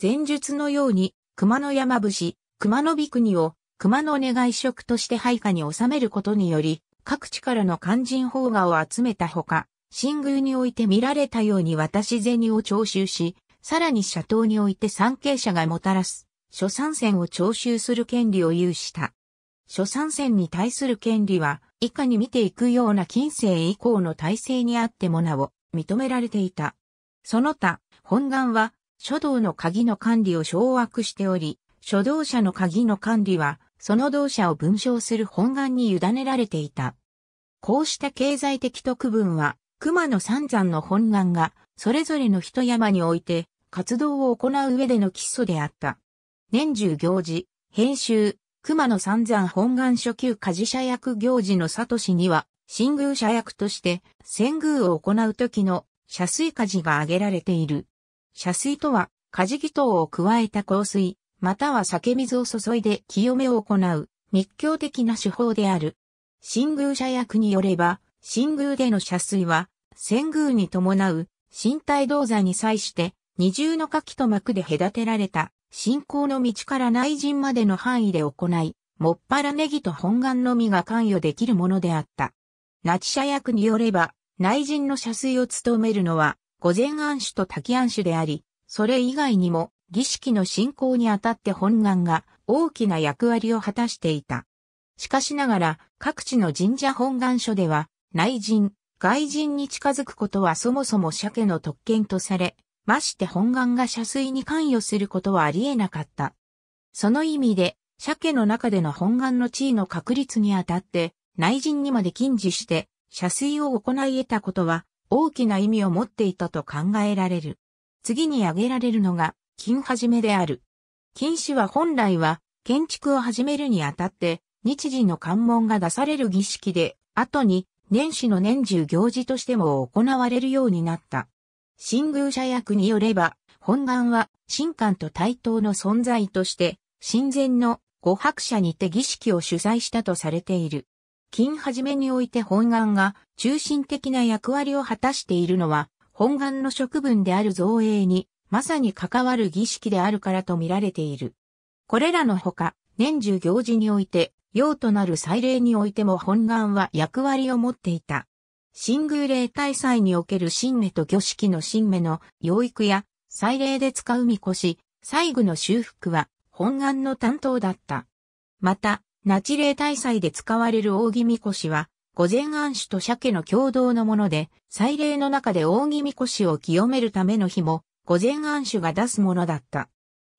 前述のように、熊野山伏、熊野美国を熊野願い職として配下に収めることにより、各地からの肝心法画を集めたほか、新宮において見られたように私銭を徴収し、さらに社頭において参経者がもたらす、諸参戦を徴収する権利を有した。諸参戦に対する権利は、以下に見ていくような近世以降の体制にあってもなお、認められていた。その他、本願は、書道の鍵の管理を掌握しており、書道者の鍵の管理は、その同社を文章する本願に委ねられていた。こうした経済的特分は、熊野三山の本願が、それぞれの一山において、活動を行う上での基礎であった。年中行事、編集、熊野三山本願初級家事者役行事の里氏には、新宮社役として、仙宮を行う時の、社水家事が挙げられている。社水とは、家事祈祷を加えた香水、または酒水を注いで清めを行う、密教的な手法である。新宮社役によれば、新宮での社水は、仙宮に伴う、身体動作に際して、二重の柿と幕で隔てられた、信仰の道から内陣までの範囲で行い、もっぱらネギと本願のみが関与できるものであった。那智社役によれば、内陣の社水を務めるのは、御前安主と滝安主であり、それ以外にも、儀式の進行にあたって本願が大きな役割を果たしていた。しかしながら、各地の神社本願所では、内陣、外陣に近づくことはそもそも鮭の特権とされ、まして本願が社水に関与することはありえなかった。その意味で、鮭の中での本願の地位の確立にあたって、内陣にまで禁じして、社水を行い得たことは、大きな意味を持っていたと考えられる。次に挙げられるのが、金始めである。金氏は本来は、建築を始めるにあたって、日時の関門が出される儀式で、後に、年始の年中行事としても行われるようになった。新宮社役によれば、本願は、神官と対等の存在として、神前の五白者にて儀式を主催したとされている。金はじめにおいて本願が中心的な役割を果たしているのは、本願の職分である造営に、まさに関わる儀式であるからと見られている。これらのほか、年中行事において、用となる祭礼においても本願は役割を持っていた。新宮霊大祭における新芽と挙式の新芽の養育や祭礼で使うみこし、祭具の修復は本願の担当だった。また、那智霊大祭で使われる扇みこしは、御前安主と鮭の共同のもので、祭礼の中で扇みこしを清めるための日も、御前安主が出すものだった。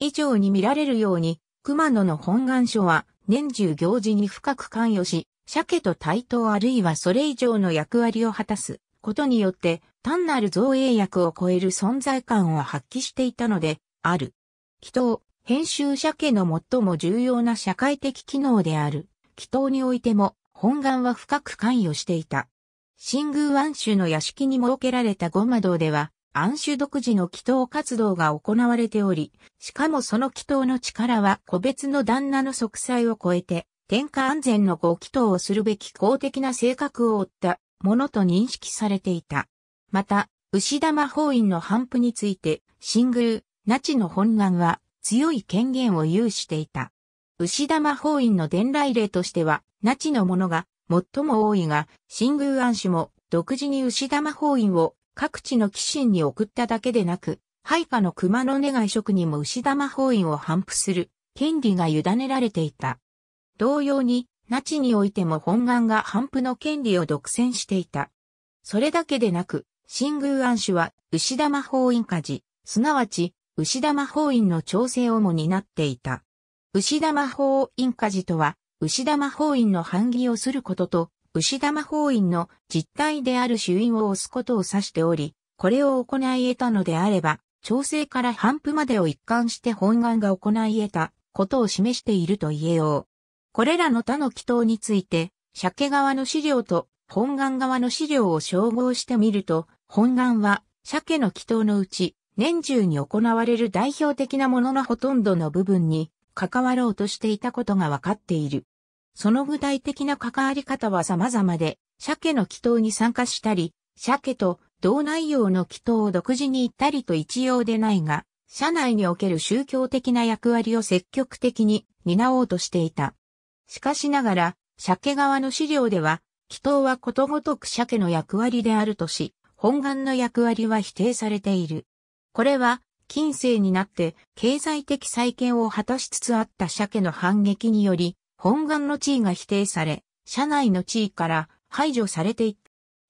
以上に見られるように、熊野の本願書は年中行事に深く関与し、鮭と対等あるいはそれ以上の役割を果たすことによって単なる造営役を超える存在感を発揮していたのである。祈祷、編集鮭の最も重要な社会的機能である。祈祷においても本願は深く関与していた。新宮安州の屋敷に設けられた五魔堂では、安州独自の祈祷活動が行われており、しかもその祈祷の力は個別の旦那の息災を超えて、天下安全のご祈祷をするべき公的な性格を負ったものと認識されていた。また、牛玉法院の反布について、シングル、ナチの本願は強い権限を有していた。牛玉法院の伝来例としては、ナチのものが最も多いが、新宮安氏も独自に牛玉法院を各地の寄進に送っただけでなく、配下の熊野願い職にも牛玉法院を反布する権利が委ねられていた。同様に、那智においても本願が反布の権利を独占していた。それだけでなく、新宮安守は、牛玉法院家事、すなわち、牛玉法院の調整をも担っていた。牛玉法院家事とは、牛玉法院の反議をすることと、牛玉法院の実態である主因を押すことを指しており、これを行い得たのであれば、調整から反布までを一貫して本願が行い得たことを示していると言えよう。これらの他の祈祷について、鮭側の資料と本願側の資料を照合してみると、本願は鮭の祈祷のうち、年中に行われる代表的なもののほとんどの部分に関わろうとしていたことがわかっている。その具体的な関わり方は様々で、鮭の祈祷に参加したり、鮭と同内容の祈祷を独自に行ったりと一様でないが、社内における宗教的な役割を積極的に担おうとしていた。しかしながら、鮭側の資料では、祈祷はことごとく鮭の役割であるとし、本願の役割は否定されている。これは、近世になって経済的再建を果たしつつあった鮭の反撃により、本願の地位が否定され、社内の地位から排除されていった。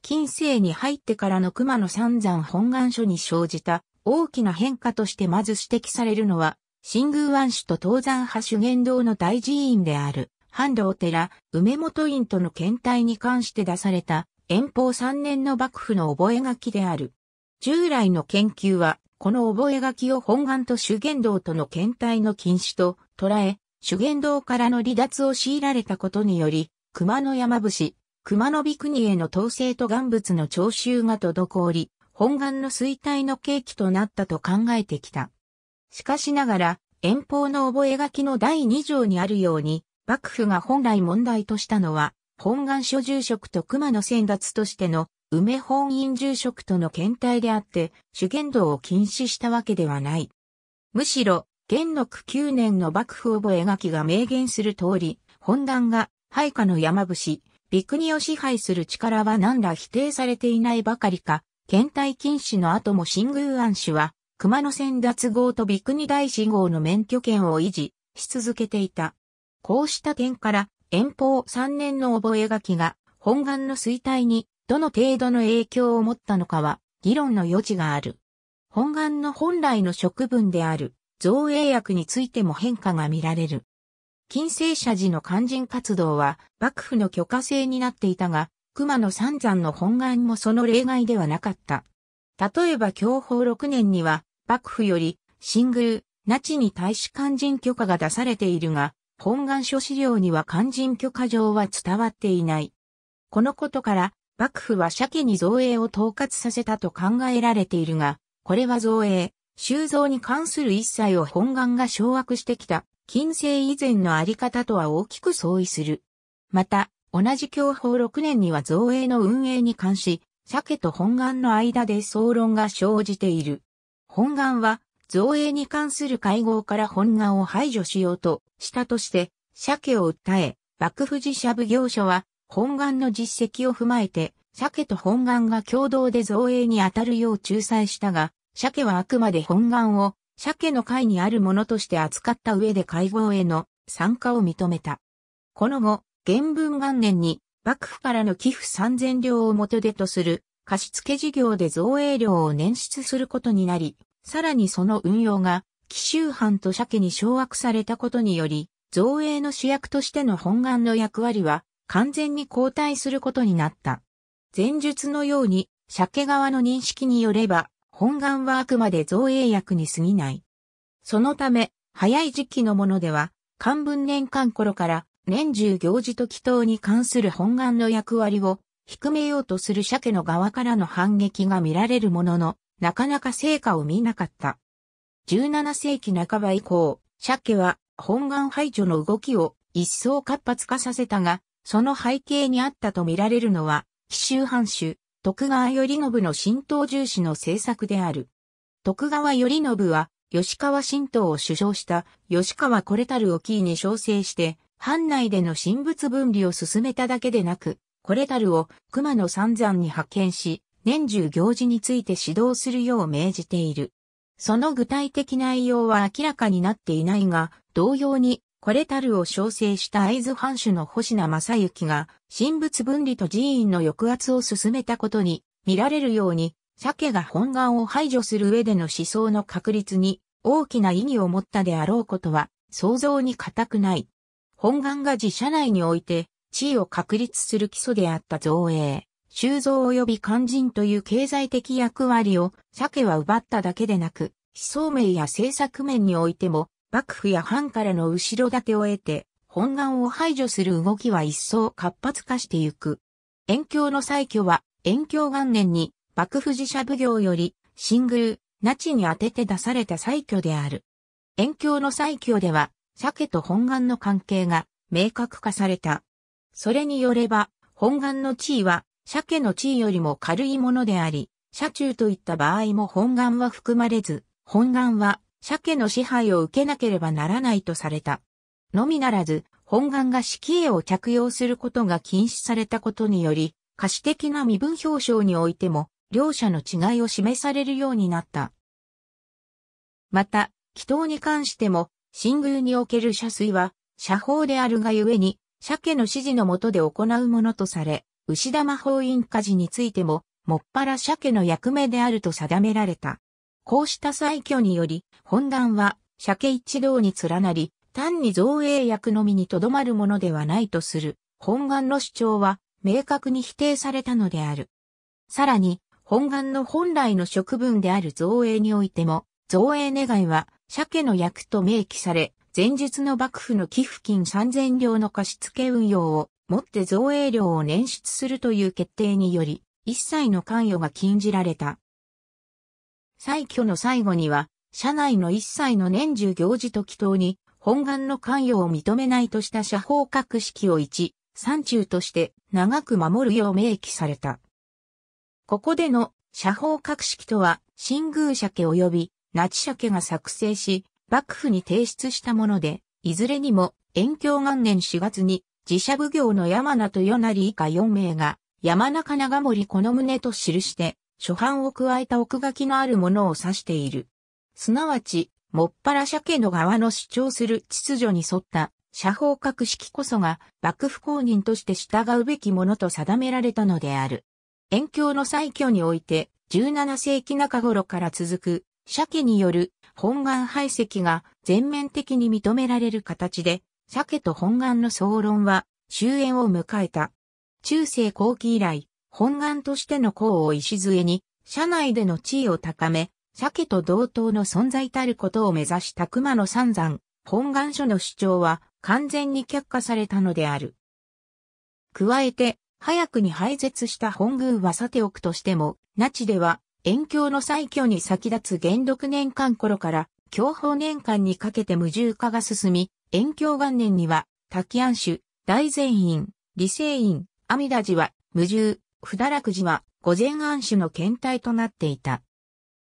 近世に入ってからの熊野三山本願書に生じた大きな変化としてまず指摘されるのは、新宮湾主と東山派主言道の大寺院である。半藤寺、梅本院との検体に関して出された、遠方3年の幕府の覚書である。従来の研究は、この覚書を本願と修験道との検体の禁止と捉え、修験道からの離脱を強いられたことにより、熊野山伏、熊野美国への統制と願物の徴収が滞り、本願の衰退の契機となったと考えてきた。しかしながら、遠方の覚書の第2条にあるように、幕府が本来問題としたのは、本願所住職と熊野先達としての梅本院住職との検体であって、主言道を禁止したわけではない。むしろ、元禄九年の幕府覚書が明言する通り、本願が配下の山伏、美国を支配する力は何ら否定されていないばかりか、検体禁止の後も新宮安氏は、熊野先達号と美国大志号の免許権を維持し続けていた。こうした点から、遠方3年の覚書が、本願の衰退に、どの程度の影響を持ったのかは、議論の余地がある。本願の本来の職分である、造営薬についても変化が見られる。近世社寺の肝心活動は、幕府の許可制になっていたが、熊野三山の本願もその例外ではなかった。例えば享保6年には、幕府より、新宮、那智に大使勧進許可が出されているが、本願書資料には肝心許可状は伝わっていない。このことから、幕府は鮭に造営を統括させたと考えられているが、これは造営、収蔵に関する一切を本願が掌握してきた、近世以前のあり方とは大きく相違する。また、同じ享保6年には造営の運営に関し、鮭と本願の間で総論が生じている。本願は、造営に関する会合から本願を排除しようとしたとして、鮭を訴え、幕府寺社奉行所は、本願の実績を踏まえて、鮭と本願が共同で造営に当たるよう仲裁したが、鮭はあくまで本願を、鮭の会にあるものとして扱った上で会合への参加を認めた。この後、元文元年に、幕府からの寄付3000両を元手とする貸付事業で造営料を捻出することになり、さらにその運用が、紀州藩と鮭に掌握されたことにより、造営の主役としての本願の役割は、完全に交代することになった。前述のように、鮭側の認識によれば、本願はあくまで造営役に過ぎない。そのため、早い時期のものでは、漢文年間頃から年中行事と祈祷に関する本願の役割を低めようとする鮭の側からの反撃が見られるものの、なかなか成果を見なかった。17世紀半ば以降、鮭は本願排除の動きを一層活発化させたが、その背景にあったと見られるのは、紀州藩主、徳川頼信の神道重視の政策である。徳川頼信は、吉川神道を主張した吉川これたるをキーに招請して、藩内での神仏分離を進めただけでなく、これたるを熊野三山に派遣し、年中行事について指導するよう命じている。その具体的内容は明らかになっていないが、同様に、これたるを称成した合津藩主の星名正幸が、神仏分離と寺院の抑圧を進めたことに、見られるように、鮭が本願を排除する上での思想の確立に、大きな意義を持ったであろうことは、想像に固くない。本願が自社内において、地位を確立する基礎であった造営。修造及び肝心という経済的役割を鮭は奪っただけでなく、思想面や政策面においても、幕府や藩からの後ろ盾を得て、本願を排除する動きは一層活発化してゆく。遠京の再挙は、遠京元年に、幕府自社奉行より、新宮、那智に当てて出された再挙である。遠京の再挙では、鮭と本願の関係が明確化された。それによれば、本願の地位は鮭の地位よりも軽いものであり、社中といった場合も本願は含まれず、本願は鮭の支配を受けなければならないとされた。のみならず、本願が揮絵を着用することが禁止されたことにより、可視的な身分表彰においても、両者の違いを示されるようになった。また、祈祷に関しても、新宮における社水は、社法であるがゆえに、鮭の指示のもとで行うものとされ、牛玉法院火事についても、もっぱら鮭の役目であると定められた。こうした採挙により、本段は鮭一同に連なり、単に造営役のみにとどまるものではないとする、本願の主張は明確に否定されたのである。さらに、本願の本来の職分である造営においても、造営願いは鮭の役と明記され、前述の幕府の寄付金3000両の貸付運用をもって造営料を捻出するという決定により、一切の関与が禁じられた。再挙の最後には、社内の一切の年中行事と祈祷に、本願の関与を認めないとした社法格式を一、山中として長く守るよう明記された。ここでの社法格式とは、新宮社家及び那智社家が作成し、幕府に提出したもので、いずれにも、延享元年4月に自社奉行の山名と与成以下4名が、山中長森この旨と記して、初版を加えた奥書きのあるものを指している。すなわち、もっぱら鮭の側の主張する秩序に沿った社法格式こそが幕府公認として従うべきものと定められたのである。遠京の再挙において17世紀中頃から続く鮭による本願排斥が全面的に認められる形で鮭と本願の総論は終焉を迎えた。中世後期以来、本願としての功を礎に、社内での地位を高め、鮭と同等の存在たることを目指した熊野三山、本願書の主張は完全に却下されたのである。加えて、早くに廃絶した本宮はさておくとしても、那智では、遠京の再挙に先立つ元禄年間頃から、享保年間にかけて無重化が進み、延享元年には、滝安守、大善院、理性院、阿弥陀寺は、無重、不堕落寺は、御前安守の検体となっていた。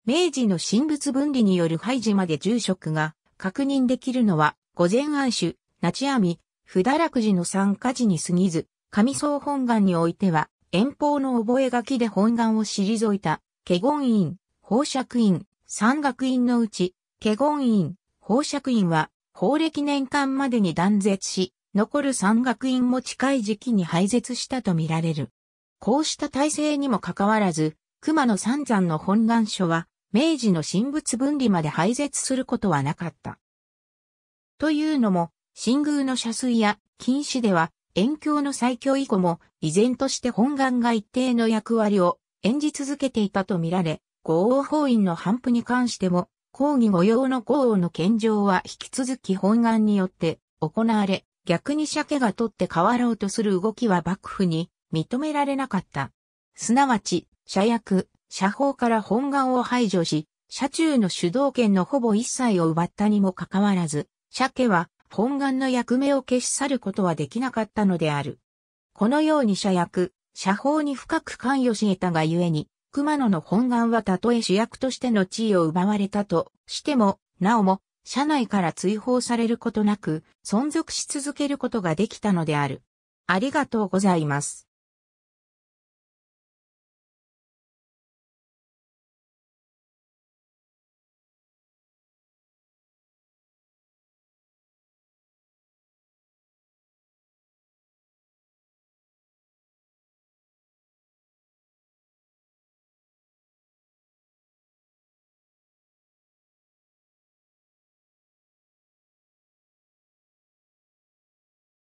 明治の神仏分離による廃寺まで住職が確認できるのは、御前安守、那智阿弥、不堕落寺の参加時に過ぎず、上総本願においては、遠方の覚書で本願を退いた、華厳院、宝釈院、山岳院のうち、華厳院、宝釈院は、法暦年間までに断絶し、残る山岳院も近い時期に廃絶したとみられる。こうした体制にもかかわらず、熊野三山の本願書は、明治の神仏分離まで廃絶することはなかった。というのも、神宮の社水や禁止では、遠教の最強以降も、依然として本願が一定の役割を演じ続けていたとみられ、五王法院の反布に関しても、抗議御用の功王の献上は引き続き本願によって行われ、逆に鮭が取って変わろうとする動きは幕府に認められなかった。すなわち、社役、社法から本願を排除し、社中の主導権のほぼ一切を奪ったにもかかわらず、鮭は本願の役目を消し去ることはできなかったのである。このように社役、社法に深く関与し得たがゆえに、熊野の本願はたとえ主役としての地位を奪われたとしても、なおも、社内から追放されることなく、存続し続けることができたのである。ありがとうございます。